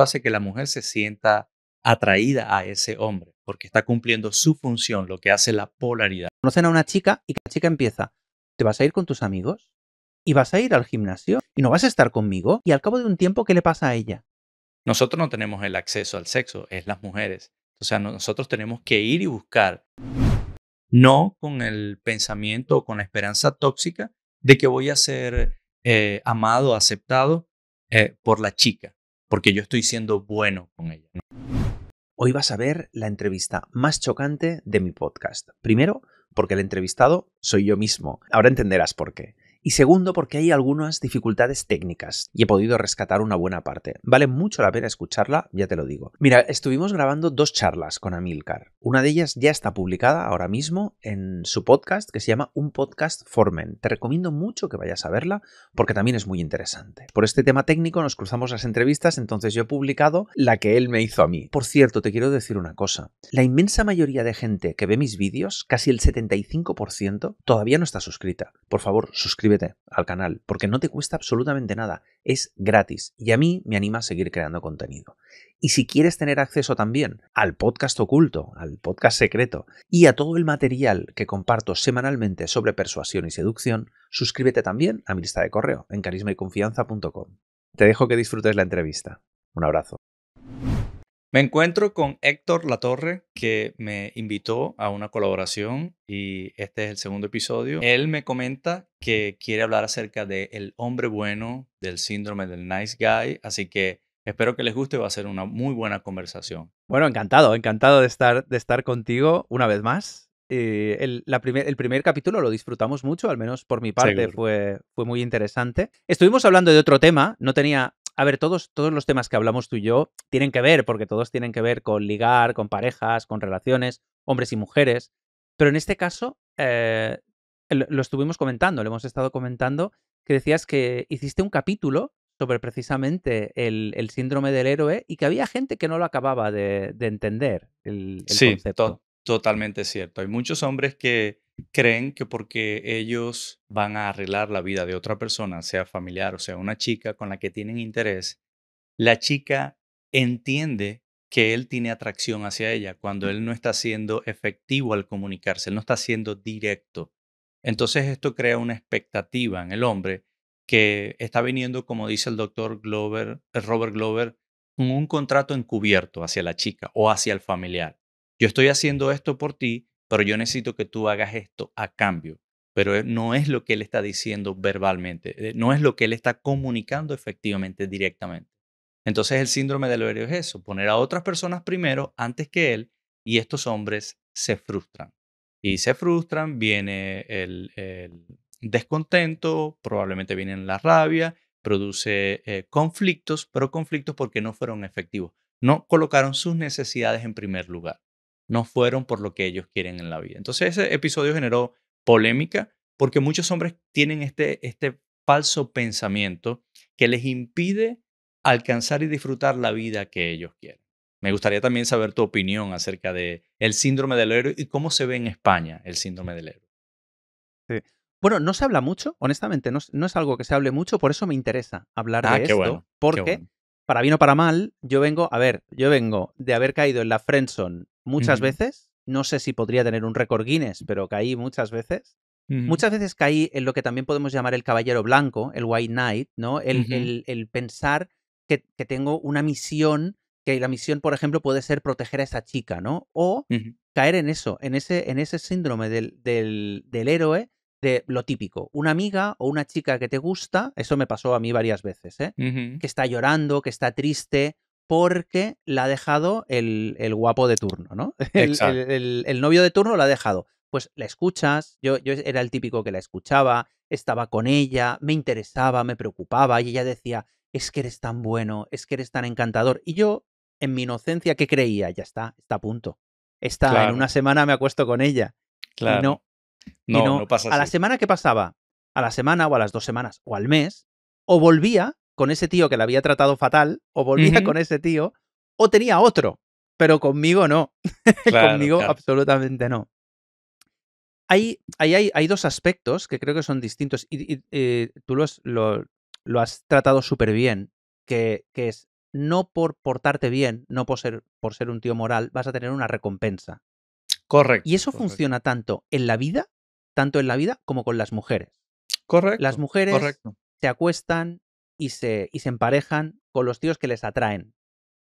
hace que la mujer se sienta atraída a ese hombre, porque está cumpliendo su función, lo que hace la polaridad. Conocen a una chica y la chica empieza, ¿te vas a ir con tus amigos? ¿Y vas a ir al gimnasio? ¿Y no vas a estar conmigo? Y al cabo de un tiempo, ¿qué le pasa a ella? Nosotros no tenemos el acceso al sexo, es las mujeres. O sea, nosotros tenemos que ir y buscar, no con el pensamiento o con la esperanza tóxica de que voy a ser eh, amado, aceptado eh, por la chica porque yo estoy siendo bueno con ella. Hoy vas a ver la entrevista más chocante de mi podcast. Primero, porque el entrevistado soy yo mismo. Ahora entenderás por qué y segundo porque hay algunas dificultades técnicas y he podido rescatar una buena parte. Vale mucho la pena escucharla, ya te lo digo. Mira, estuvimos grabando dos charlas con Amilcar. Una de ellas ya está publicada ahora mismo en su podcast que se llama Un Podcast formen. Te recomiendo mucho que vayas a verla porque también es muy interesante. Por este tema técnico nos cruzamos las entrevistas, entonces yo he publicado la que él me hizo a mí. Por cierto, te quiero decir una cosa. La inmensa mayoría de gente que ve mis vídeos, casi el 75%, todavía no está suscrita. Por favor, suscríbete al canal, porque no te cuesta absolutamente nada, es gratis y a mí me anima a seguir creando contenido. Y si quieres tener acceso también al podcast oculto, al podcast secreto y a todo el material que comparto semanalmente sobre persuasión y seducción, suscríbete también a mi lista de correo en carismayconfianza.com. Te dejo que disfrutes la entrevista. Un abrazo. Me encuentro con Héctor Latorre, que me invitó a una colaboración y este es el segundo episodio. Él me comenta que quiere hablar acerca del hombre bueno, del síndrome del nice guy, así que espero que les guste, va a ser una muy buena conversación. Bueno, encantado, encantado de estar, de estar contigo una vez más. Eh, el, primer, el, primer, capítulo lo disfrutamos mucho, al menos por mi parte fue muy interesante. Estuvimos hablando de otro tema, no tenía a ver, todos, todos los temas que hablamos tú y yo tienen que ver, porque todos tienen que ver con ligar, con parejas, con relaciones, hombres y mujeres. Pero en este caso, eh, lo, estuvimos comentando, lo hemos estado comentando, que decías que hiciste un capítulo sobre precisamente el, síndrome del héroe y que había gente que no lo acababa de, entender el, sí, totalmente cierto. Hay muchos hombres que creen que porque ellos van a arreglar la vida de otra persona, sea familiar o sea una chica con la que tienen interés, la chica entiende que él tiene atracción hacia ella cuando él no está siendo efectivo al comunicarse, él no está siendo directo. Entonces esto crea una expectativa en el hombre que está viniendo, como dice el doctor Glover, eh, Robert Glover, un contrato encubierto hacia la chica o hacia el familiar. Yo estoy haciendo esto por ti pero yo necesito que tú hagas esto a cambio. Pero e, no es lo que él está diciendo verbalmente, eh, no es lo que él está comunicando efectivamente directamente. Entonces el síndrome del herido es eso, poner a otras personas primero antes que él y estos hombres se frustran. Y se frustran, viene el, descontento, probablemente viene la rabia, produce eh, conflictos, pero conflictos porque no fueron efectivos. No colocaron sus necesidades en primer lugar no fueron por lo que ellos quieren en la vida. Entonces ese episodio generó polémica porque muchos hombres tienen este, este falso pensamiento que les impide alcanzar y disfrutar la vida que ellos quieren. Me gustaría también saber tu opinión acerca de el síndrome del héroe y cómo se ve en España el síndrome del héroe. Bueno, no se habla mucho, honestamente, no, es algo que se hable mucho, por eso me interesa hablar ah, de esto, porque bueno para bien o para mal, yo vengo, a ver, yo vengo de haber caído en la friendzone muchas veces. No sé si podría tener un récord Guinness, pero caí muchas veces. Muchas veces caí en lo que también podemos llamar el caballero blanco, el white knight, ¿no? El, pensar que, tengo una misión, que la misión, por ejemplo, puede ser proteger a esa chica, ¿no? O caer en eso, en ese, en ese síndrome del héroe de lo típico, una amiga o una chica que te gusta, eso me pasó a mí varias veces, ¿eh? que está llorando, que está triste porque la ha dejado el, guapo de turno, ¿no? El, novio de turno la ha dejado. Pues la escuchas, yo, yo era el típico que la escuchaba, estaba con ella, me interesaba, me preocupaba y ella decía, es que eres tan bueno, es que eres tan encantador. Y yo, en mi inocencia, ¿qué creía? Ya está, está a punto. Está, en una semana me acuesto con ella. Claro. Y no, no, A la semana que pasaba, a la semana o a las dos semanas o al mes, o volvía con ese tío que la había tratado fatal, o volvía con ese tío, o tenía otro, pero conmigo no. conmigo absolutamente no. Hay, hay, hay, dos aspectos que creo que son distintos y, eh, tú los, lo, has tratado súper bien, que, es no por portarte bien, no por ser, por ser un tío moral, vas a tener una recompensa. Correcto. Y eso funciona tanto en la vida tanto en la vida como con las mujeres. Correcto. Las mujeres se acuestan y se, se emparejan con los tíos que les atraen,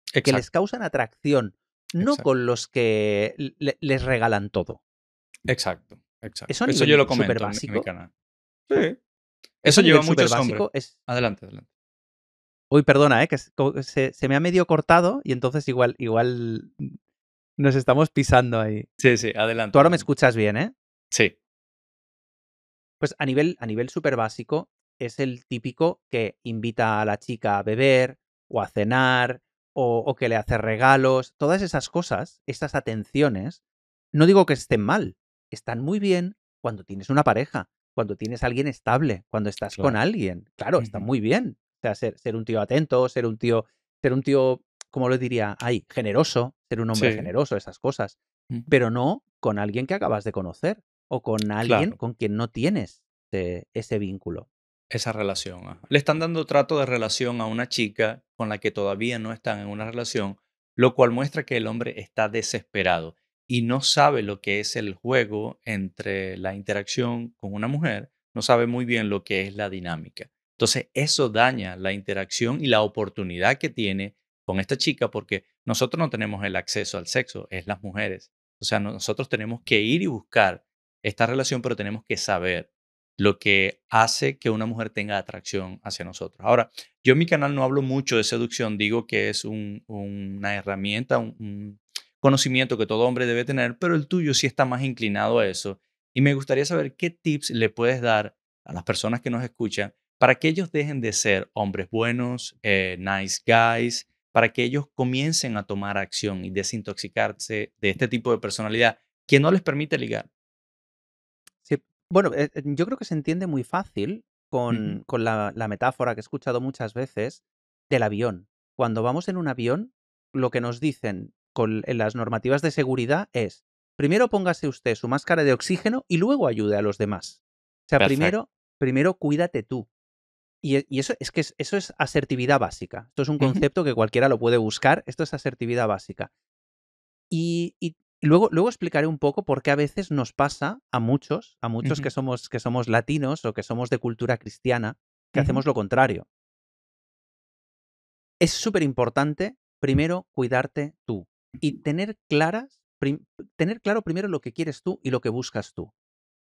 Exacto. que les causan atracción, no con los que les regalan todo. Exacto. Exacto. Eso, yo lo comento en mi Sí. Eso, lleva mucho hombres. Adelante, adelante. Uy, perdona, ¿eh? que se, se, me ha medio cortado y entonces igual, igual nos estamos pisando ahí. Sí, sí, adelante. Tú ahora me escuchas bien, ¿eh? Sí. Pues a nivel, a nivel súper básico, es el típico que invita a la chica a beber o a cenar o, que le hace regalos. Todas esas cosas, esas atenciones, no digo que estén mal, están muy bien cuando tienes una pareja, cuando tienes alguien estable, cuando estás con alguien. Claro, está muy bien. O sea, ser, ser, un tío atento, ser un tío, ser un tío, como lo diría, ay, generoso, ser un hombre generoso, esas cosas. Pero no con alguien que acabas de conocer o con alguien con quien no tienes ese, vínculo. Esa relación. Le están dando trato de relación a una chica con la que todavía no están en una relación, lo cual muestra que el hombre está desesperado y no sabe lo que es el juego entre la interacción con una mujer, no sabe muy bien lo que es la dinámica. Entonces, eso daña la interacción y la oportunidad que tiene con esta chica porque nosotros no tenemos el acceso al sexo, es las mujeres. O sea, nosotros tenemos que ir y buscar esta relación, pero tenemos que saber lo que hace que una mujer tenga atracción hacia nosotros. Ahora, yo en mi canal no hablo mucho de seducción, digo que es una herramienta, un, conocimiento que todo hombre debe tener, pero el tuyo sí está más inclinado a eso. Y me gustaría saber qué tips le puedes dar a las personas que nos escuchan para que ellos dejen de ser hombres buenos, eh, nice guys, para que ellos comiencen a tomar acción y desintoxicarse de este tipo de personalidad que no les permite ligar, bueno, eh, eh, yo creo que se entiende muy fácil con, con la, metáfora que he escuchado muchas veces del avión. Cuando vamos en un avión, lo que nos dicen con, en las normativas de seguridad es, primero póngase usted su máscara de oxígeno y luego ayude a los demás. O sea, primero, primero cuídate tú. Y, e, eso es que eso es asertividad básica. Esto es un concepto que cualquiera lo puede buscar. Esto es asertividad básica. y, Luego, luego explicaré un poco por qué a veces nos pasa a muchos, a muchos que, somos, que somos latinos o que somos de cultura cristiana, que hacemos lo contrario. Es súper importante, primero, cuidarte tú y tener, claras, tener claro primero lo que quieres tú y lo que buscas tú.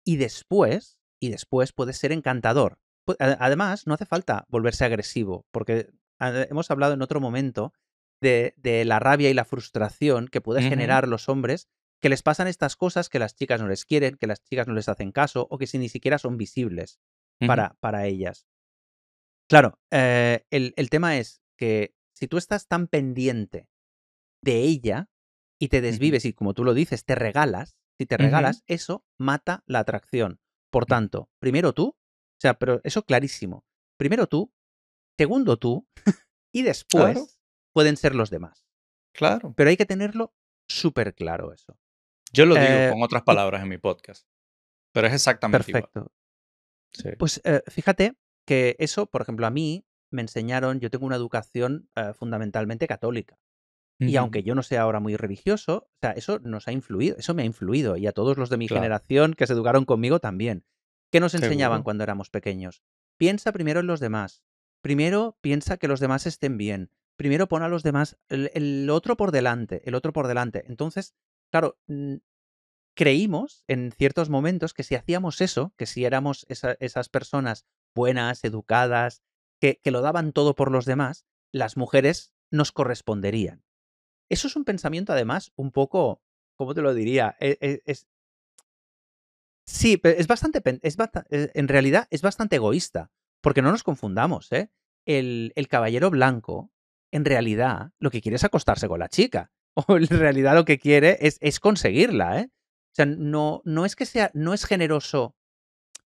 Y después, y después puedes ser encantador. Además, no hace falta volverse agresivo, porque hemos hablado en otro momento de, la rabia y la frustración que puede generar los hombres que les pasan estas cosas que las chicas no les quieren, que las chicas no les hacen caso o que si ni siquiera son visibles para, para, ellas. Claro, eh, el, tema es que si tú estás tan pendiente de ella y te desvives y como tú lo dices, te regalas, si te regalas, eso mata la atracción. Por mm. tanto, primero tú, o sea, pero eso clarísimo, primero tú, segundo tú y después pueden ser los demás. Claro. Pero hay que tenerlo súper claro eso. Yo lo digo eh, con otras palabras en mi podcast, pero es exactamente perfecto. Pues eh, fíjate que eso, por ejemplo, a mí me enseñaron, yo tengo una educación eh, fundamentalmente católica. Y aunque yo no sea ahora muy religioso, eso nos ha influido, eso me ha influido y a todos los de mi generación que se educaron conmigo también. ¿Qué nos enseñaban cuando éramos pequeños? Piensa primero en los demás. Primero piensa que los demás estén bien primero pone a los demás, el, otro por delante, el otro por delante. Entonces, claro, creímos en ciertos momentos que si hacíamos eso, que si éramos esas personas buenas, educadas, que, que lo daban todo por los demás, las mujeres nos corresponderían. Eso es un pensamiento, además, un poco, ¿cómo te lo diría? E, e, es, sí, es bastante, es, e, en realidad es bastante egoísta, porque no nos confundamos, ¿eh? El, el caballero blanco en realidad lo que quiere es acostarse con la chica. O en realidad lo que quiere es, conseguirla, ¿eh? O sea, no, no es que sea, no es generoso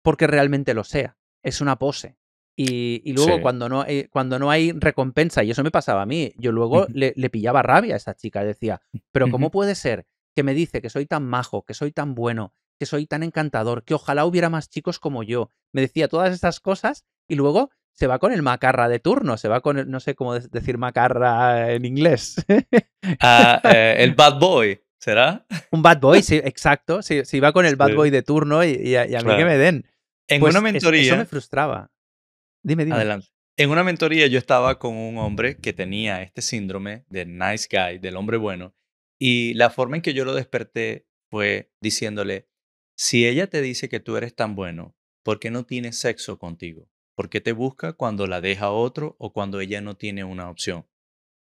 porque realmente lo sea. Es una pose. Y, luego cuando, no, eh, cuando no hay recompensa, y eso me pasaba a mí, yo luego le, pillaba rabia a esa chica. Decía, pero ¿cómo puede ser que me dice que soy tan majo, que soy tan bueno, que soy tan encantador, que ojalá hubiera más chicos como yo? Me decía todas esas cosas y luego se va con el macarra de turno, se va con el, no sé cómo decir macarra en inglés. Ah, eh, el bad boy, ¿será? Un bad boy, sí, exacto. Si sí, va con el bad boy de turno y, a, mí que me den. En pues una mentoría. Eso, eso me frustraba. Dime, dime. Adelante. En una mentoría yo estaba con un hombre que tenía este síndrome del nice guy, del hombre bueno, y la forma en que yo lo desperté fue diciéndole, si ella te dice que tú eres tan bueno, ¿por qué no tienes sexo contigo? ¿Por qué te busca cuando la deja otro o cuando ella no tiene una opción?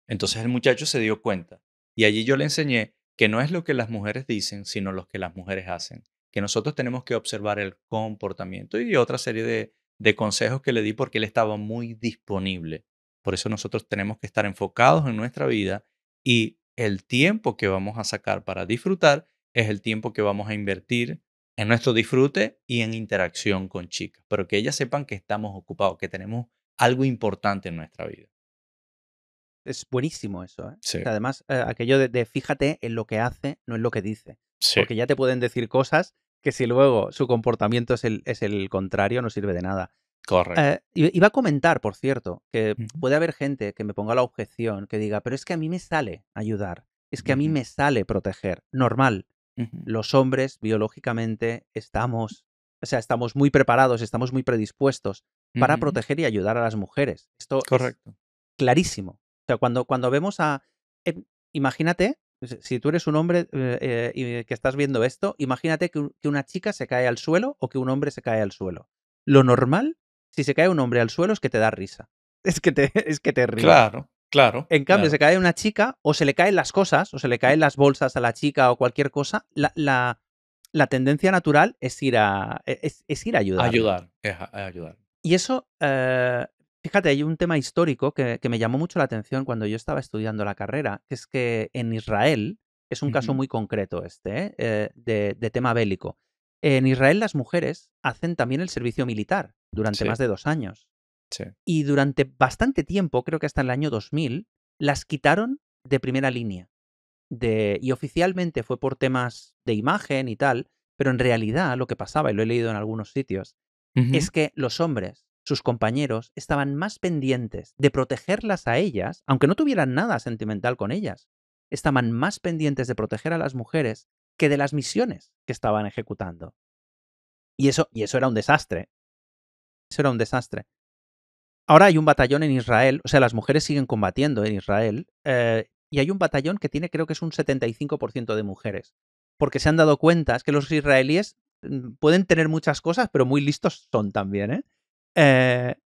Entonces el muchacho se dio cuenta y allí yo le enseñé que no es lo que las mujeres dicen, sino lo que las mujeres hacen, que nosotros tenemos que observar el comportamiento y otra serie de, de consejos que le di porque él estaba muy disponible. Por eso nosotros tenemos que estar enfocados en nuestra vida y el tiempo que vamos a sacar para disfrutar es el tiempo que vamos a invertir en nuestro disfrute y en interacción con chicas, pero que ellas sepan que estamos ocupados, que tenemos algo importante en nuestra vida. Es buenísimo eso. ¿eh? Además, eh, aquello de, fíjate en lo que hace, no en lo que dice. Porque ya te pueden decir cosas que si luego su comportamiento es el, es el contrario, no sirve de nada. Correcto. Eh, iba a comentar, por cierto, que puede haber gente que me ponga la objeción, que diga, pero es que a mí me sale ayudar, es que a mí me sale proteger. Normal, los hombres biológicamente estamos, o sea, estamos muy preparados, estamos muy predispuestos para proteger y ayudar a las mujeres. Esto Correcto. es clarísimo. O sea, cuando, cuando vemos a... Eh, imagínate, si tú eres un hombre eh, eh, que estás viendo esto, imagínate que, una chica se cae al suelo o que un hombre se cae al suelo. Lo normal, si se cae un hombre al suelo, es que te da risa es que te, es que te Claro. Claro. En cambio, se cae una chica o se le caen las cosas, o se le caen las bolsas a la chica o cualquier cosa, la, tendencia natural es ir a, e, ir a ayudar. Ayudar, a, ayudar. Y eso, eh, fíjate, hay un tema histórico que, me llamó mucho la atención cuando yo estaba estudiando la carrera, que es que en Israel, es un caso muy concreto este, eh, de, tema bélico. En Israel las mujeres hacen también el servicio militar durante más de dos años. Y durante bastante tiempo, creo que hasta el año 2000, las quitaron de primera línea. y oficialmente fue por temas de imagen y tal, pero en realidad lo que pasaba, y lo he leído en algunos sitios, es que los hombres, sus compañeros, estaban más pendientes de protegerlas a ellas, aunque no tuvieran nada sentimental con ellas, estaban más pendientes de proteger a las mujeres que de las misiones que estaban ejecutando. Y eso, y eso era un desastre. Eso era un desastre. Ahora hay un batallón en Israel, o sea, las mujeres siguen combatiendo en Israel, eh, y hay un batallón que tiene creo que es un 75% de mujeres, porque se han dado cuenta es que los israelíes mm, pueden tener muchas cosas, pero muy listos son también, ¿eh? ¿eh?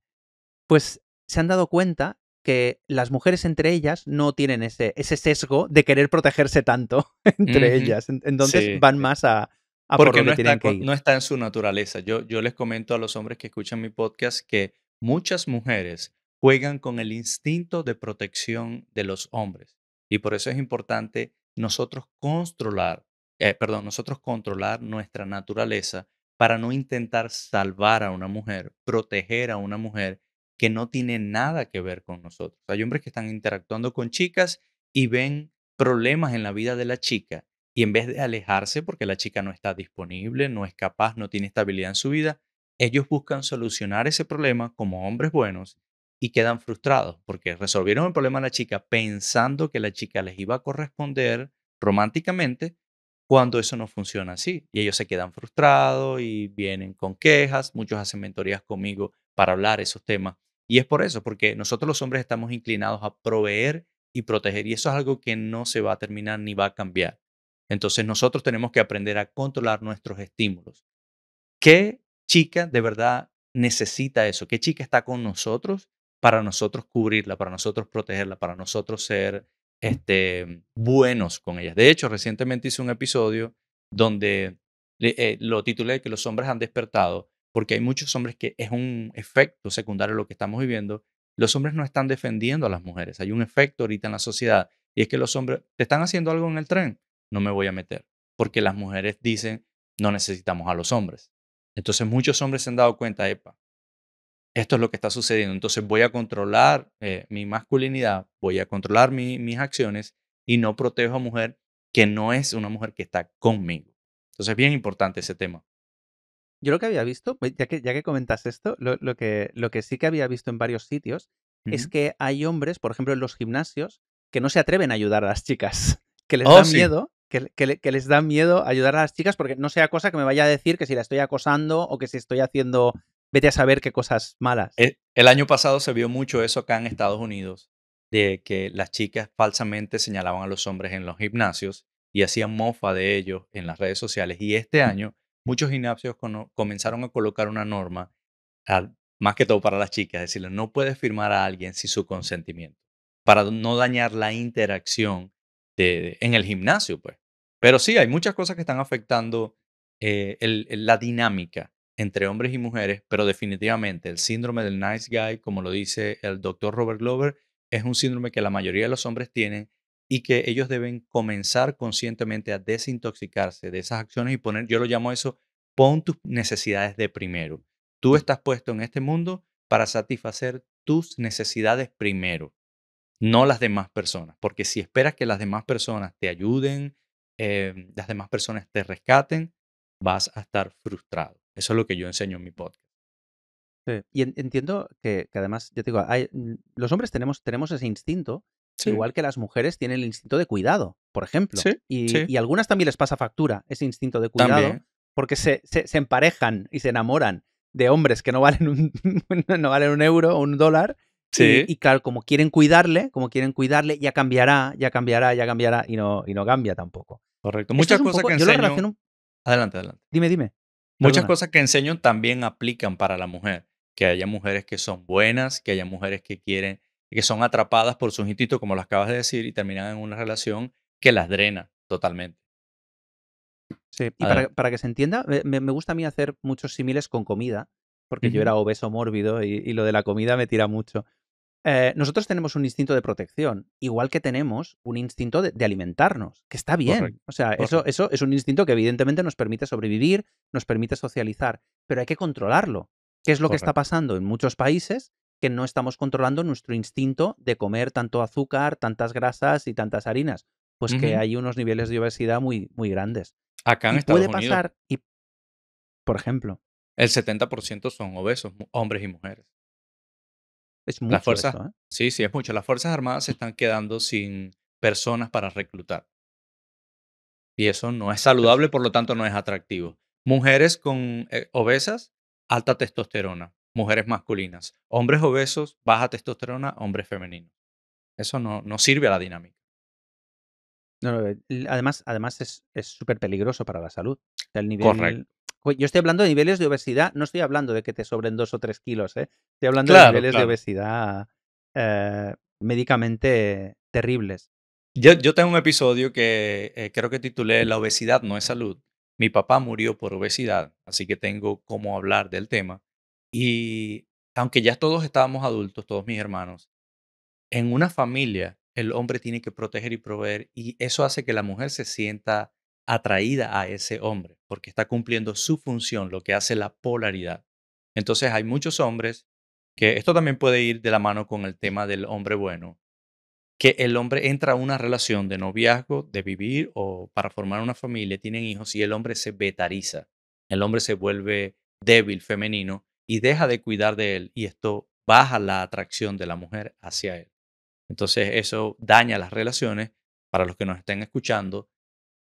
pues se han dado cuenta que las mujeres entre ellas no tienen ese, ese sesgo de querer protegerse tanto entre ellas. Entonces van más a, porque no, está, que no está en su naturaleza. Yo, yo les comento a los hombres que escuchan mi podcast que muchas mujeres juegan con el instinto de protección de los hombres. Y por eso es importante nosotros controlar, eh, perdón, nosotros controlar nuestra naturaleza para no intentar salvar a una mujer, proteger a una mujer que no tiene nada que ver con nosotros. Hay hombres que están interactuando con chicas y ven problemas en la vida de la chica y en vez de alejarse porque la chica no está disponible, no es capaz, no tiene estabilidad en su vida, ellos buscan solucionar ese problema como hombres buenos y quedan frustrados porque resolvieron el problema a la chica pensando que la chica les iba a corresponder románticamente cuando eso no funciona así. Y ellos se quedan frustrados y vienen con quejas, muchos hacen mentorías conmigo para hablar esos temas. Y es por eso, porque nosotros los hombres estamos inclinados a proveer y proteger y eso es algo que no se va a terminar ni va a cambiar. Entonces nosotros tenemos que aprender a controlar nuestros estímulos. ¿Qué chica de verdad necesita eso? ¿Qué chica está con nosotros para nosotros cubrirla, para nosotros protegerla, para nosotros ser este, buenos con ellas? De hecho, recientemente hice un episodio donde eh, lo titulé que los hombres han despertado, porque hay muchos hombres que es un efecto secundario lo que estamos viviendo. Los hombres no están defendiendo a las mujeres. Hay un efecto ahorita en la sociedad y es que los hombres te están haciendo algo en el tren, no me voy a meter, porque las mujeres dicen no necesitamos a los hombres. Entonces muchos hombres se han dado cuenta, epa, esto es lo que está sucediendo. Entonces voy a controlar eh, mi masculinidad, voy a controlar mis acciones y no protejo a mujer que no es una mujer que está conmigo. Entonces es bien importante ese tema. Yo lo que había visto, pues, ya que, ya que comentas esto, lo, que, lo que sí que había visto en varios sitios es que hay hombres, por ejemplo, en los gimnasios, que no se atreven a ayudar a las chicas, que les oh, da miedo que, les da miedo ayudar a las chicas porque no sea cosa que me vaya a decir que si la estoy acosando o que si estoy haciendo, vete a saber qué cosas malas. E, el, año pasado se vio mucho eso acá en Estados Unidos, de que las chicas falsamente señalaban a los hombres en los gimnasios y hacían mofa de ellos en las redes sociales. Y este mm. año muchos gimnasios comenzaron a colocar una norma, más que todo para las chicas, decirles, no puedes firmar a alguien sin su consentimiento, para no dañar la interacción en el gimnasio, pues. Pero sí, hay muchas cosas que están afectando eh, la dinámica entre hombres y mujeres, pero definitivamente el síndrome del nice guy, como lo dice el doctor Robert Glover, es un síndrome que la mayoría de los hombres tienen y que ellos deben comenzar conscientemente a desintoxicarse de esas acciones y poner, yo lo llamo eso, pon tus necesidades de primero. Tú mm. estás puesto en este mundo para satisfacer tus necesidades primero no las demás personas, porque si esperas que las demás personas te ayuden, em, las demás personas te rescaten, vas a estar frustrado. Eso es lo que yo enseño en mi podcast. Y entiendo que, además, ya te digo, hay, mm, los hombres tenemos, tenemos ese instinto, igual que las mujeres tienen el instinto de cuidado, por ejemplo. y, a algunas también les pasa factura ese instinto de cuidado, porque se, se emparejan y se enamoran de hombres que no valen un, no valen un euro o un dólar y, claro, como quieren cuidarle, como quieren cuidarle, ya cambiará, ya cambiará, ya cambiará y no, y no cambia tampoco. Correcto. Este Muchas cosas que enseño... Adelante, adelante. Dime, dime. Muchas cosas que enseño también aplican para la mujer. Que haya mujeres que son buenas, que haya mujeres que quieren, que son atrapadas por sus instintos, como lo acabas de decir, y terminan en una relación que las drena totalmente. Sí, y para, que se entienda, me, gusta a mí hacer muchos símiles con comida, porque yo era obeso mórbido y, lo de la comida me tira mucho. Eh, nosotros tenemos un instinto de protección, igual que tenemos un instinto de, alimentarnos, que está bien. O sea, eso, eso es un instinto que evidentemente nos permite sobrevivir, nos permite socializar, pero hay que controlarlo. ¿Qué es lo que está pasando en muchos países? Que no estamos controlando nuestro instinto de comer tanto azúcar, tantas grasas y tantas harinas. Pues que hay unos niveles de obesidad muy, muy grandes. Acá en Estados Estados puede pasar, Y, por ejemplo. El 70% son obesos, hombres y mujeres. Es mucho. ¿eh? Sí, sí, es mucho. Las Fuerzas Armadas se están quedando sin personas para reclutar. Y eso no es saludable, por lo tanto no es atractivo. Mujeres con eh, obesas, alta testosterona. Mujeres masculinas. Hombres obesos, baja testosterona, hombres femeninos. Eso no, sirve a la dinámica. Eh, además, además es súper peligroso para la salud. del Correcto. Yo estoy hablando de niveles de obesidad, no estoy hablando de que te sobren dos o tres kilos, ¿eh? estoy hablando de niveles de obesidad eh, médicamente terribles. Yo, tengo un episodio que eh, creo que titulé La obesidad no es salud. Mi papá murió por obesidad, así que tengo cómo hablar del tema. Y aunque ya todos estábamos adultos, todos mis hermanos, en una familia el hombre tiene que proteger y proveer y eso hace que la mujer se sienta atraída a ese hombre, porque está cumpliendo su función, lo que hace la polaridad. Entonces hay muchos hombres que esto también puede ir de la mano con el tema del hombre bueno, que el hombre entra a una relación de noviazgo, de vivir o para formar una familia, tienen hijos y el hombre se betariza, el hombre se vuelve débil, femenino y deja de cuidar de él y esto baja la atracción de la mujer hacia él. Entonces eso daña las relaciones. Para los que nos estén escuchando,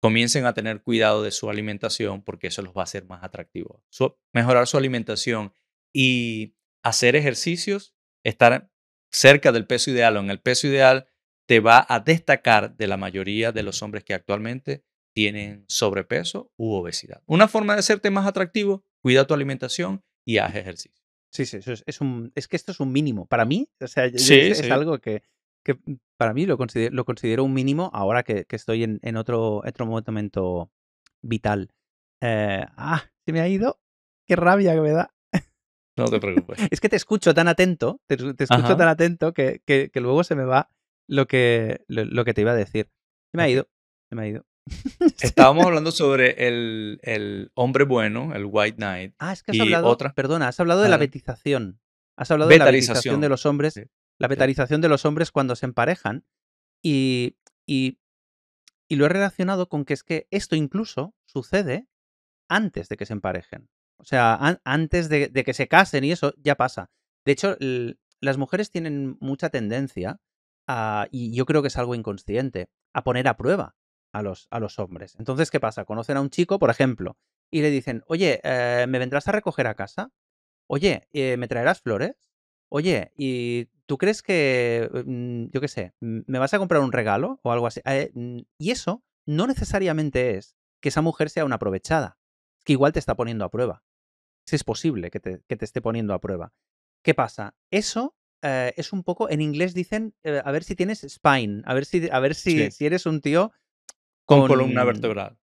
comiencen a tener cuidado de su alimentación porque eso los va a hacer más atractivos. mejorar su alimentación y hacer ejercicios, estar cerca del peso ideal o en el peso ideal, te va a destacar de la mayoría de los hombres que actualmente tienen sobrepeso u obesidad. Una forma de hacerte más atractivo, cuida tu alimentación y haz ejercicio. Sí, sí, es, un, es que esto es un mínimo. Para mí, o sea, es, algo que, que para mí lo considero, un mínimo ahora que, estoy en, otro, momento vital. Eh, ah, se me ha ido. Qué rabia que me da. No te preocupes. es que te escucho tan atento, te, escucho tan atento que, luego se me va lo que, lo, que te iba a decir. Se me ha ido, se me ha ido. Estábamos hablando sobre el, el, hombre bueno, el White Knight. Ah, es que has hablado, otra... perdona, has hablado de la betización. Has hablado de la betización de los hombres la petalización de los hombres cuando se emparejan. Y, y, y lo he relacionado con que es que esto incluso sucede antes de que se emparejen. O sea, antes de, que se casen y eso ya pasa. De hecho, las mujeres tienen mucha tendencia a, y yo creo que es algo inconsciente, a poner a prueba a los, a los hombres. Entonces, ¿qué pasa? Conocen a un chico, por ejemplo, y le dicen, oye, eh, ¿me vendrás a recoger a casa? Oye, eh, ¿me traerás flores? oye, ¿y tú crees que, mm, yo qué sé, mm, me vas a comprar un regalo o algo así? Eh, mm, y eso no necesariamente es que esa mujer sea una aprovechada, que igual te está poniendo a prueba. Si es posible que te, que te esté poniendo a prueba. ¿Qué pasa? Eso eh, es un poco, en inglés dicen, eh, a ver si tienes spine, a ver si, a ver si, eres un tío con... columna vertebral.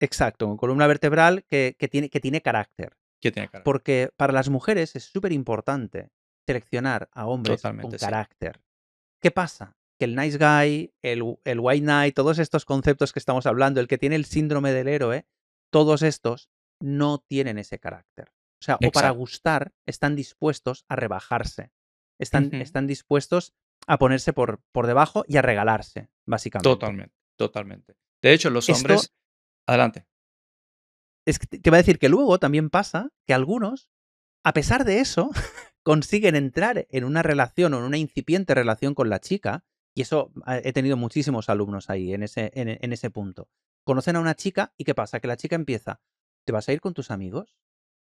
Exacto, con columna vertebral que, tiene, que tiene carácter. Que tiene carácter. Porque para las mujeres es súper importante seleccionar a hombres con carácter. ¿Qué pasa? Que el nice guy, el, white knight, todos estos conceptos que estamos hablando, el que tiene el síndrome del héroe, todos estos no tienen ese carácter. O sea, o para gustar están dispuestos a rebajarse. Están, están dispuestos a ponerse por, por, debajo y a regalarse, básicamente. Totalmente, totalmente. De hecho, los hombres... Adelante. que te va a decir que luego también pasa que algunos, a pesar de eso, consiguen entrar en una relación o en una incipiente relación con la chica, y eso ah, he tenido muchísimos alumnos ahí en ese, en, ese punto. Conocen a una chica y ¿qué pasa? Que la chica empieza, ¿te vas a ir con tus amigos?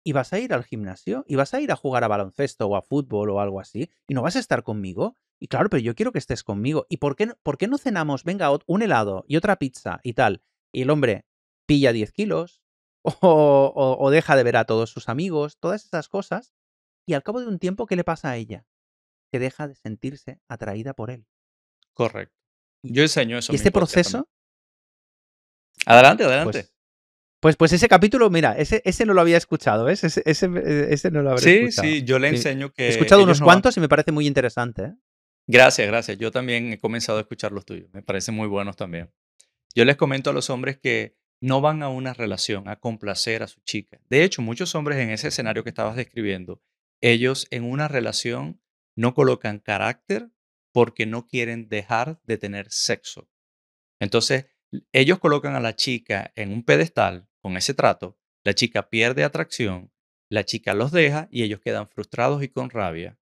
¿Y vas a ir al gimnasio? ¿Y vas a ir a jugar a baloncesto o a fútbol o algo así? ¿Y no vas a estar conmigo? Y claro, pero yo quiero que estés conmigo. ¿Y por qué, por qué no cenamos, venga, un helado y otra pizza y tal? Y el hombre pilla 10 kilos o, o deja de ver a todos sus amigos, todas esas cosas y al cabo de un tiempo, ¿qué le pasa a ella? Que deja de sentirse atraída por él. Correcto. Yo enseño eso. ¿Y este proceso? Adelante, adelante. Pues, pues, pues, ese capítulo, mira, ese, ese no lo había escuchado, ¿ves? Ese, ese, eh, no lo habría sí, escuchado. Sí, sí, yo le eh, enseño que. He escuchado unos cuantos y me parece muy interesante. ¿eh? Gracias, gracias. Yo también he comenzado a escuchar los tuyos. Me parecen muy buenos también. Yo les comento a los hombres que no van a una relación a complacer a su chica. De hecho, muchos hombres en ese escenario que estabas describiendo ellos en una relación no colocan carácter porque no quieren dejar de tener sexo. Entonces, ellos colocan a la chica en un pedestal con ese trato, la chica pierde atracción, la chica los deja y ellos quedan frustrados y con rabia,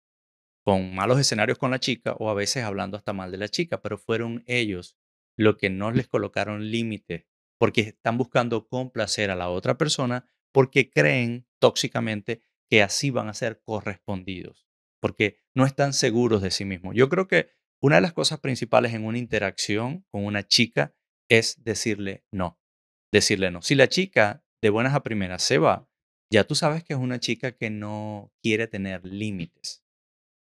con malos escenarios con la chica o a veces hablando hasta mal de la chica, pero fueron ellos los que no les colocaron límite porque están buscando complacer a la otra persona porque creen tóxicamente que así van a ser correspondidos, porque no están seguros de sí mismos. Yo creo que una de las cosas principales en una interacción con una chica es decirle no, decirle no. Si la chica de buenas a primeras se va, ya tú sabes que es una chica que no quiere tener límites.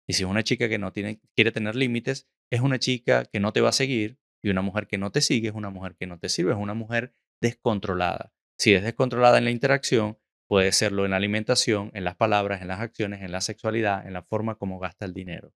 Y si es una chica que no tiene, quiere tener límites, es una chica que no te va a seguir y una mujer que no te sigue es una mujer que no te sirve, es una mujer descontrolada. Si es descontrolada en la interacción, Puede serlo en la alimentación, en las palabras, en las acciones, en la sexualidad, en la forma como gasta el dinero.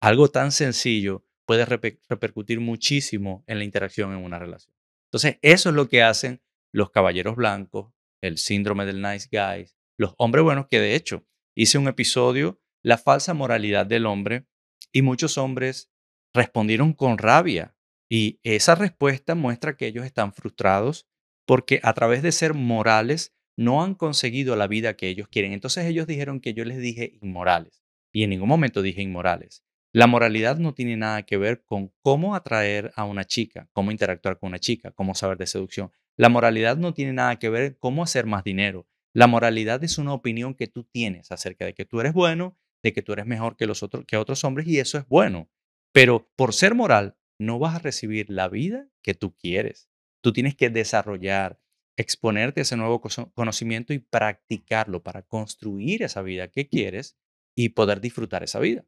Algo tan sencillo puede repercutir muchísimo en la interacción en una relación. Entonces, eso es lo que hacen los caballeros blancos, el síndrome del nice guy, los hombres buenos, que de hecho hice un episodio, la falsa moralidad del hombre, y muchos hombres respondieron con rabia. Y esa respuesta muestra que ellos están frustrados porque a través de ser morales no han conseguido la vida que ellos quieren. Entonces ellos dijeron que yo les dije inmorales. Y en ningún momento dije inmorales. La moralidad no tiene nada que ver con cómo atraer a una chica, cómo interactuar con una chica, cómo saber de seducción. La moralidad no tiene nada que ver con cómo hacer más dinero. La moralidad es una opinión que tú tienes acerca de que tú eres bueno, de que tú eres mejor que los otros que otros hombres y eso es bueno. Pero por ser moral no vas a recibir la vida que tú quieres. Tú tienes que desarrollar, exponerte a ese nuevo conocimiento y practicarlo para construir esa vida que quieres y poder disfrutar esa vida.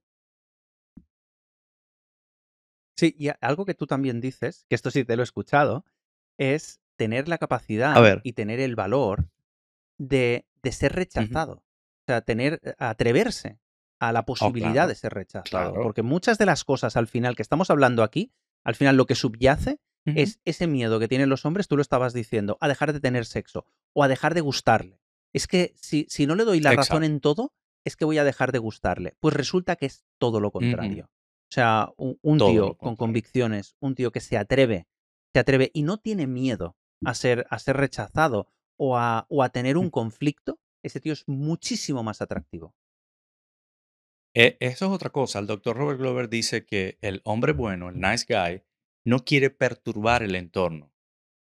Sí, y algo que tú también dices, que esto sí te lo he escuchado, es tener la capacidad y tener el valor de, de ser rechazado. O sea, tener, eh, atreverse a la oh, posibilidad de ser rechazado. Porque muchas de las cosas al final que estamos hablando aquí, al final lo que subyace es ese miedo que tienen los hombres, tú lo estabas diciendo, a dejar de tener sexo o a dejar de gustarle. Es que si, no le doy la razón en todo, es que voy a dejar de gustarle. Pues resulta que es todo lo contrario. O sea, un, tío con convicciones, un tío que se atreve, se atreve y no tiene miedo a ser, a ser rechazado o a, o a tener un conflicto, ese tío es muchísimo más atractivo. E, eso es otra cosa. El doctor Robert Glover dice que el hombre bueno, el nice guy, no quiere perturbar el entorno.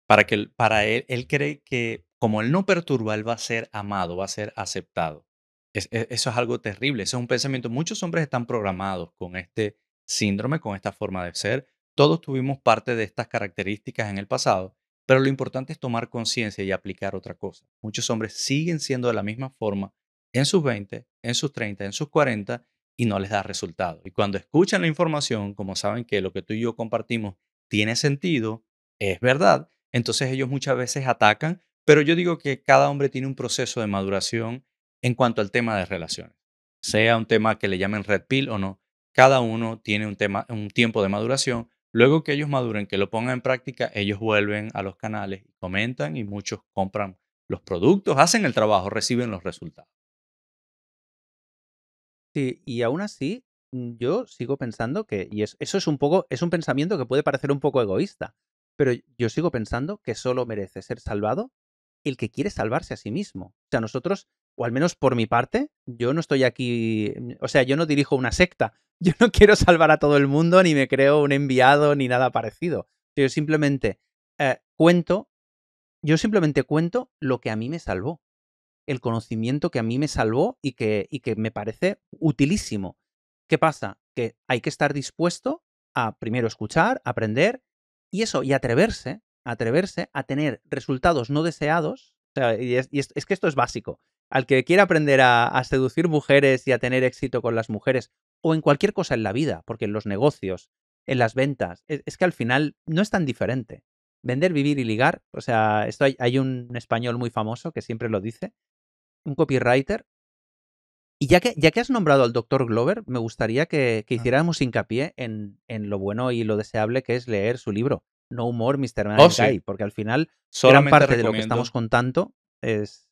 Para, que, para él, él cree que como él no perturba, él va a ser amado, va a ser aceptado. E, eso es algo terrible, eso es un pensamiento. Muchos hombres están programados con este síndrome, con esta forma de ser. Todos tuvimos parte de estas características en el pasado, pero lo importante es tomar conciencia y aplicar otra cosa. Muchos hombres siguen siendo de la misma forma en sus 20, en sus 30, en sus 40 y no les da resultado. Y cuando escuchan la información, como saben que lo que tú y yo compartimos tiene sentido, es verdad, entonces ellos muchas veces atacan, pero yo digo que cada hombre tiene un proceso de maduración en cuanto al tema de relaciones, sea un tema que le llamen red pill o no, cada uno tiene un, tema, un tiempo de maduración. Luego que ellos maduren, que lo pongan en práctica, ellos vuelven a los canales, comentan y muchos compran los productos, hacen el trabajo, reciben los resultados. Sí, y aún así, mm, yo sigo pensando que, y eso es un poco, es un pensamiento que puede parecer un poco egoísta, pero yo sigo pensando que solo merece ser salvado el que quiere salvarse a sí mismo. O sea, nosotros, o al menos por mi parte, yo no estoy aquí, mm, o sea, yo no dirijo una secta, yo no quiero salvar a todo el mundo, ni me creo un enviado, ni nada parecido. Yo simplemente eh, cuento, yo simplemente cuento lo que a mí me salvó el conocimiento que a mí me salvó y que, que me parece utilísimo. ¿Qué pasa? Que hay que estar dispuesto a primero escuchar, aprender y eso, y atreverse, atreverse a tener resultados no deseados. O sea, y, es, que esto es básico. Al que quiera aprender a, seducir mujeres y a tener éxito con las mujeres, o en cualquier cosa en la vida, porque en los negocios, en las ventas, es, que al final no es tan diferente. Vender, vivir y ligar, o sea, esto hay un español muy famoso que siempre lo dice, un copywriter. Y ya que, ya que has nombrado al doctor Glover, me gustaría que, hiciéramos hincapié en, en, lo bueno y lo deseable que es leer su libro, No More Mr. Nice Guy, porque al final Solamente parte de lo que estamos contando es...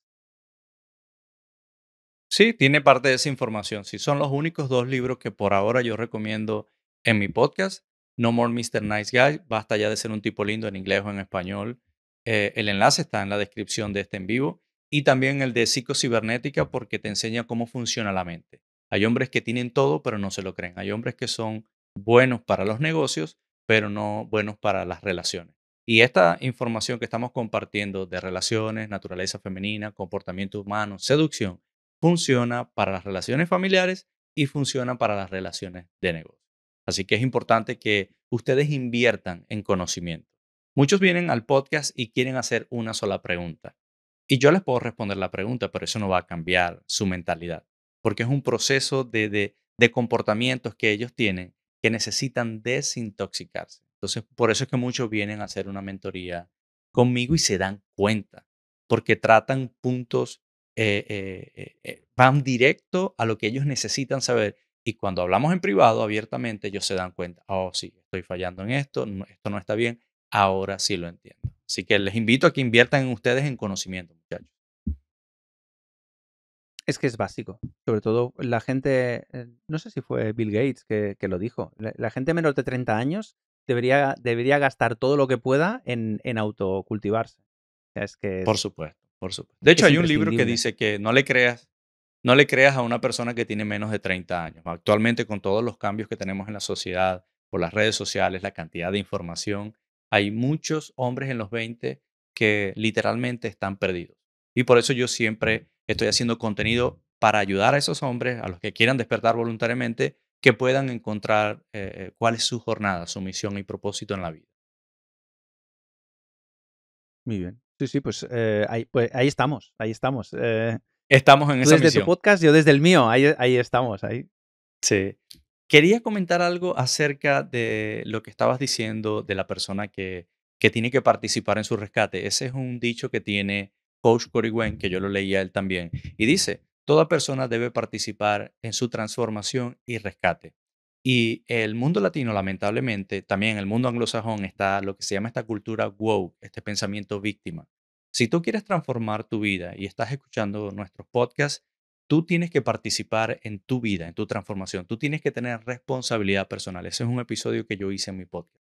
Sí, tiene parte de esa información. si son los únicos dos libros que por ahora yo recomiendo en mi podcast. No More Mr. Mm. Nice Guy, basta ya de ser un tipo lindo en inglés o en español. Eh, el enlace está en la descripción de este en vivo y también el de psicocibernética porque te enseña cómo funciona la mente. Hay hombres que tienen todo pero no se lo creen. Hay hombres que son buenos para los negocios pero no buenos para las relaciones. Y esta información que estamos compartiendo de relaciones, naturaleza femenina, comportamiento humano, seducción, funciona para las relaciones familiares y funciona para las relaciones de negocio. Así que es importante que ustedes inviertan en conocimiento. Muchos vienen al podcast y quieren hacer una sola pregunta. Y yo les puedo responder la pregunta, pero eso no va a cambiar su mentalidad, porque es un proceso de, comportamientos que ellos tienen que necesitan desintoxicarse. Entonces, por eso es que muchos vienen a hacer una mentoría conmigo y se dan cuenta, porque tratan puntos, eh, eh, eh, van directo a lo que ellos necesitan saber. Y cuando hablamos en privado, abiertamente, ellos se dan cuenta, oh, sí, estoy fallando en esto, esto no está bien, ahora sí lo entiendo. Así que les invito a que inviertan en ustedes en conocimiento, muchachos. Es que es básico. Sobre todo la gente, eh, no sé si fue Bill Gates que, lo dijo, la, gente menor de 30 años debería, debería gastar todo lo que pueda en, en autocultivarse. es que por supuesto, por supuesto. De hecho, hay un libro que dice que no le creas no le creas a una persona que tiene menos de 30 años. Actualmente, con todos los cambios que tenemos en la sociedad, por las redes sociales, la cantidad de información, hay muchos hombres en los 20 que literalmente están perdidos. Y por eso yo siempre estoy haciendo contenido para ayudar a esos hombres, a los que quieran despertar voluntariamente, que puedan encontrar eh, eh, cuál es su jornada, su misión y propósito en la vida. Muy bien. Sí, sí, pues, eh, ahí, pues ahí estamos, ahí estamos. Eh, estamos en tú esa desde tu podcast, yo desde el mío, ahí, ahí estamos, ahí. Sí. Quería comentar algo acerca de lo que estabas diciendo de la persona que, tiene que participar en su rescate. Ese es un dicho que tiene Coach Cory Wen, que yo lo leía él también, y dice, toda persona debe participar en su transformación y rescate. Y el mundo latino, lamentablemente, también el mundo anglosajón está lo que se llama esta cultura wow este pensamiento víctima. Si tú quieres transformar tu vida y estás escuchando nuestros podcasts, Tú tienes que participar en tu vida, en tu transformación. Tú tienes que tener responsabilidad personal. Ese es un episodio que yo hice en mi podcast.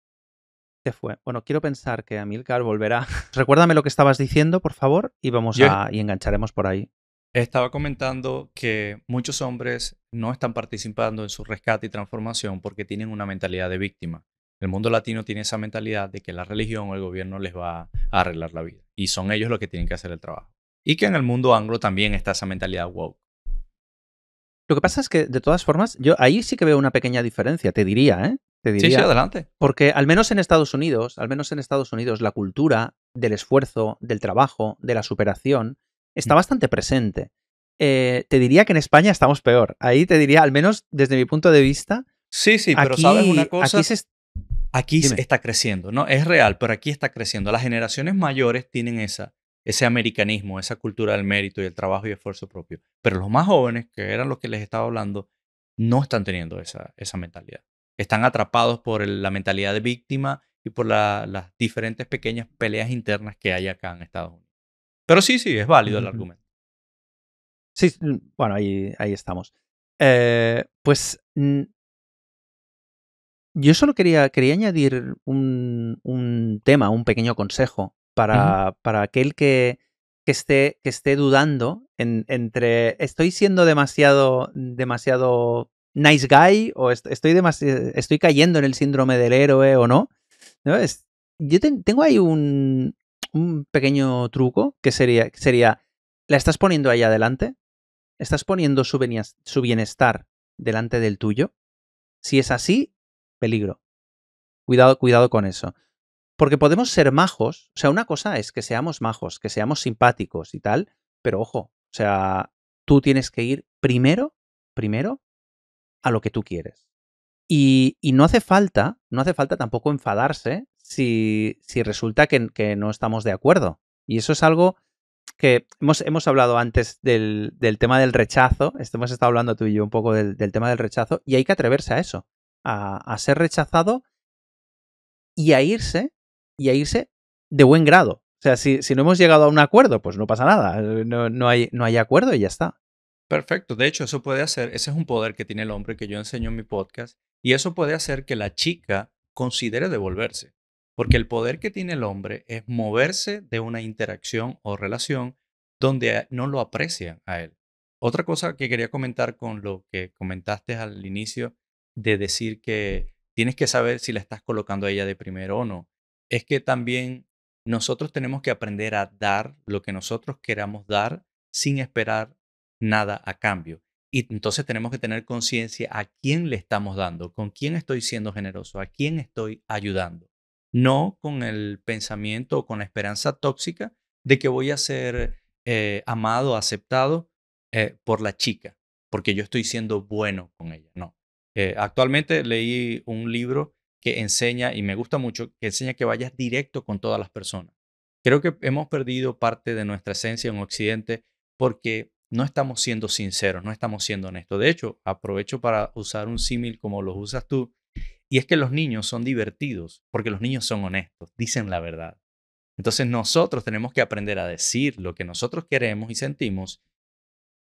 Se fue. Bueno, quiero pensar que Amilcar volverá. Recuérdame lo que estabas diciendo, por favor, y vamos a, y engancharemos por ahí. Estaba comentando que muchos hombres no están participando en su rescate y transformación porque tienen una mentalidad de víctima. El mundo latino tiene esa mentalidad de que la religión o el gobierno les va a arreglar la vida y son ellos los que tienen que hacer el trabajo. Y que en el mundo anglo también está esa mentalidad woke lo que pasa es que, de todas formas, yo ahí sí que veo una pequeña diferencia, te diría, ¿eh? Sí, sí, adelante. Porque al menos en Estados Unidos, al menos en Estados Unidos, la cultura del esfuerzo, del trabajo, de la superación, está mm. bastante presente. Eh, te diría que en España estamos peor. Ahí te diría, al menos desde mi punto de vista. Sí, sí, pero sabes una cosa. Aquí, aquí está creciendo, ¿no? Es real, pero aquí está creciendo. Las generaciones mayores tienen esa, ese americanismo, esa cultura del mérito y el trabajo y esfuerzo propio. Pero los más jóvenes, que eran los que les estaba hablando, no están teniendo esa, mentalidad. Están atrapados por la mentalidad de víctima y por las diferentes pequeñas peleas internas que hay acá en Estados Unidos. Pero sí, sí, es válido el argumento. Sí, mm, bueno, ahí, ahí estamos. Eh, pues yo solo quería, quería añadir un, tema, un pequeño consejo para, aquel que, que, esté, que esté dudando entre estoy siendo demasiado, demasiado nice guy o estoy, estoy cayendo en el síndrome del héroe o no. yo tengo ahí un, un pequeño truco que sería, sería, la estás poniendo ahí adelante, estás poniendo su, su bienestar delante del tuyo. Si es así, peligro. Cuidado, cuidado con eso. Porque podemos ser majos. O sea, una cosa es que seamos majos, que seamos simpáticos y tal, pero ojo, o sea, tú tienes que ir primero, primero, a lo que tú quieres. Y, no hace falta, no hace falta tampoco enfadarse si, resulta que, no estamos de acuerdo. Y eso es algo que hemos, hemos hablado antes del, tema del rechazo, este, hemos estado hablando tú y yo un poco del, tema del rechazo, y hay que atreverse a eso, a ser rechazado y a irse y a irse de buen grado. O sea, si, si no hemos llegado a un acuerdo, pues no pasa nada. Eh, no, hay, no hay acuerdo y ya está. Perfecto. De hecho, eso puede hacer, ese es un poder que tiene el hombre que yo enseño en mi podcast, y eso puede hacer que la chica considere devolverse. Porque el poder que tiene el hombre es moverse de una interacción o relación donde no lo aprecian a él. Otra cosa que quería comentar con lo que comentaste al inicio de decir que tienes que saber si la estás colocando a ella de primero o no es que también nosotros tenemos que aprender a dar lo que nosotros queramos dar sin esperar nada a cambio. Y entonces tenemos que tener conciencia a quién le estamos dando, con quién estoy siendo generoso, a quién estoy ayudando. No con el pensamiento o con la esperanza tóxica de que voy a ser eh, amado, aceptado eh, por la chica, porque yo estoy siendo bueno con ella. No. Eh, actualmente leí un libro que enseña, y me gusta mucho, que enseña que vayas directo con todas las personas. Creo que hemos perdido parte de nuestra esencia en Occidente porque no estamos siendo sinceros, no estamos siendo honestos. De hecho, aprovecho para usar un símil como los usas tú, y es que los niños son divertidos porque los niños son honestos, dicen la verdad. Entonces nosotros tenemos que aprender a decir lo que nosotros queremos y sentimos,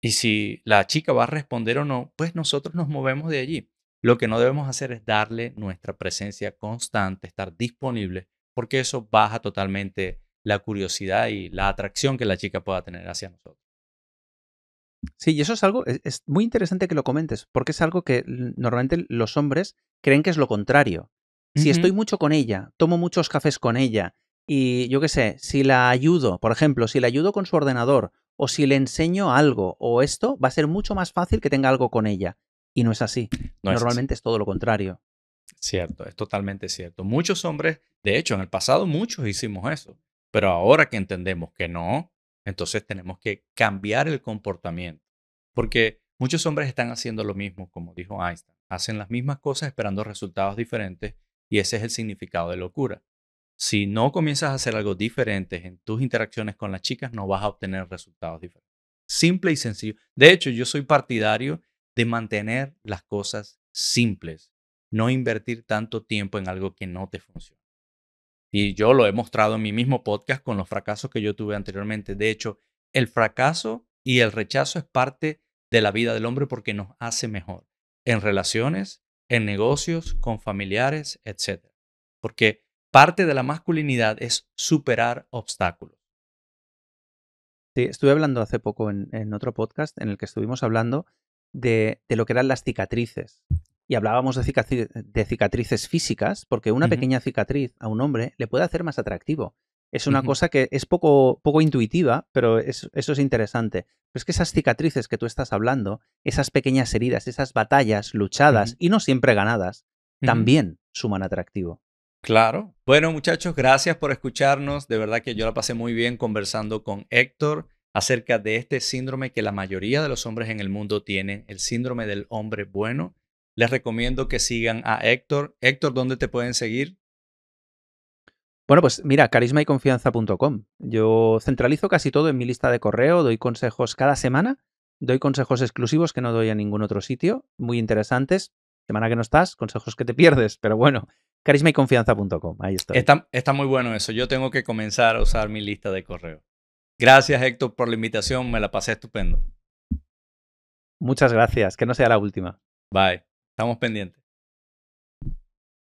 y si la chica va a responder o no, pues nosotros nos movemos de allí. Lo que no debemos hacer es darle nuestra presencia constante, estar disponible, porque eso baja totalmente la curiosidad y la atracción que la chica pueda tener hacia nosotros. Sí, y eso es algo, e-, es, muy interesante que lo comentes, porque es algo que normalmente los hombres creen que es lo contrario. Si estoy mucho con ella, tomo muchos cafés con ella, y yo qué sé, si la ayudo, por ejemplo, si la ayudo con su ordenador, o si le enseño algo, o esto, va a ser mucho más fácil que tenga algo con ella. Y no es así. Normalmente es todo lo contrario. Cierto, es totalmente cierto. Muchos hombres, de hecho, en el pasado muchos hicimos eso, pero ahora que entendemos que no, entonces tenemos que cambiar el comportamiento. Porque muchos hombres están haciendo lo mismo, como dijo Einstein. Hacen las mismas cosas esperando resultados diferentes y ese es el significado de locura. Si no comienzas a hacer algo diferente en tus interacciones con las chicas, no vas a obtener resultados diferentes. Simple y sencillo. De hecho, yo soy partidario de mantener las cosas simples, no invertir tanto tiempo en algo que no te funciona. Y yo lo he mostrado en mi mismo podcast con los fracasos que yo tuve anteriormente. De hecho, el fracaso y el rechazo es parte de la vida del hombre porque nos hace mejor en relaciones, en negocios, con familiares, etc. Porque parte de la masculinidad es superar obstáculos. Sí, estuve hablando hace poco en, en otro podcast en el que estuvimos hablando de, lo que eran las cicatrices. Y hablábamos de, cicatrices físicas, porque una pequeña cicatriz a un hombre le puede hacer más atractivo. Es una cosa que es poco, poco intuitiva, pero eso es interesante. Pero es que esas cicatrices que tú estás hablando, esas pequeñas heridas, esas batallas luchadas y no siempre ganadas, también suman atractivo. Claro. Bueno, muchachos, gracias por escucharnos. De verdad que yo la pasé muy bien conversando con Héctor acerca de este síndrome que la mayoría de los hombres en el mundo tienen, el síndrome del hombre bueno. Les recomiendo que sigan a Héctor. Héctor, ¿dónde te pueden seguir? Bueno, pues mira, carismayconfianza.com. Yo centralizo casi todo en mi lista de correo, doy consejos cada semana, doy consejos exclusivos que no doy a ningún otro sitio, muy interesantes. Semana que no estás, consejos que te pierdes, pero bueno, carismayconfianza.com, ahí estoy. Está, está muy bueno eso, yo tengo que comenzar a usar mi lista de correo. Gracias, Héctor, por la invitación. Me la pasé estupendo. Muchas gracias. Que no sea la última. Bye. Estamos pendientes.